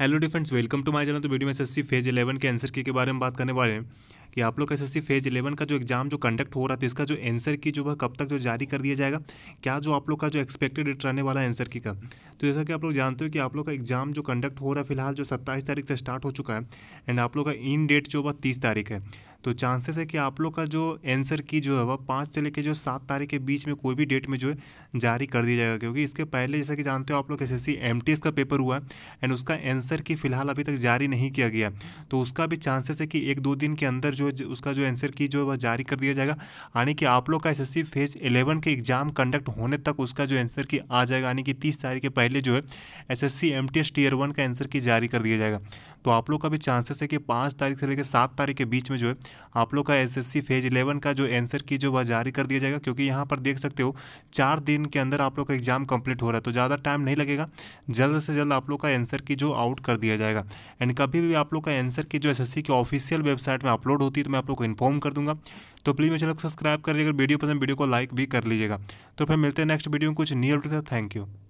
hello the friends welcome to my channel तो video में S phase 11 के आंसर की के बारे में बात करने वाले हैं कि आप लोग एस एस फेज 11 का जो एग्जाम जो कंडक्ट हो रहा था इसका जो आंसर की जो वह कब तक जो जारी कर दिया जाएगा क्या जो आप लोग का जो एक्सपेक्टेड डेट रहने वाला है आंसर की का तो जैसा कि आप लोग जानते हो कि आप लोग का एग्जाम जो कंडक्ट हो रहा है फिलहाल जो सत्ताईस तारीख से स्टार्ट हो चुका है एंड आप लोग का इन डेट जो वह तीस तारीख है तो चांसेस है कि आप लोग का जो आंसर की जो है वह पाँच से लेकर जो सात तारीख के बीच में कोई भी डेट में जो है जारी कर दिया जाएगा क्योंकि इसके पहले जैसा कि जानते हो आप लोग एस एस का पेपर हुआ एंड उसका एंसर की फिलहाल अभी तक जारी नहीं किया गया तो उसका भी चांसेस है कि एक दो दिन के अंदर जो उसका जो एंसर की जो है वह जारी कर दिया जाएगा यानी कि आप लोग का एस फेज एलेवन के एग्जाम कंडक्ट होने तक उसका जो आंसर की आ जाएगा यानी कि तीस तारीख के पहले जो है एस एस टीयर वन का आंसर की जारी कर दिया जाएगा तो आप लोग का भी चांसेस है कि पाँच तारीख से लेकर सात तारीख के बीच में जो है आप लोग का एसएससी फेज इलेवन का जो आंसर की जो वह जारी कर दिया जाएगा क्योंकि यहाँ पर देख सकते हो चार दिन के अंदर आप लोग का एग्जाम कंप्लीट हो रहा है तो ज़्यादा टाइम नहीं लगेगा जल्द से जल्द आप लोग का आंसर की जो आउट कर दिया जाएगा एंड कभी भी आप लोग का आंसर की जो एस की ऑफिशियल वेबसाइट में अपलोड होती है तो मैं आप लोग को इन्फॉर्म कर दूंगा तो प्लीज़ मेरे चैनल को सब्सक्राइब कर लीजिएगा वीडियो पसंद वीडियो को लाइक भी कर लीजिएगा तो फिर मिलते हैं नेक्स्ट वीडियो में कुछ नियर थैंक यू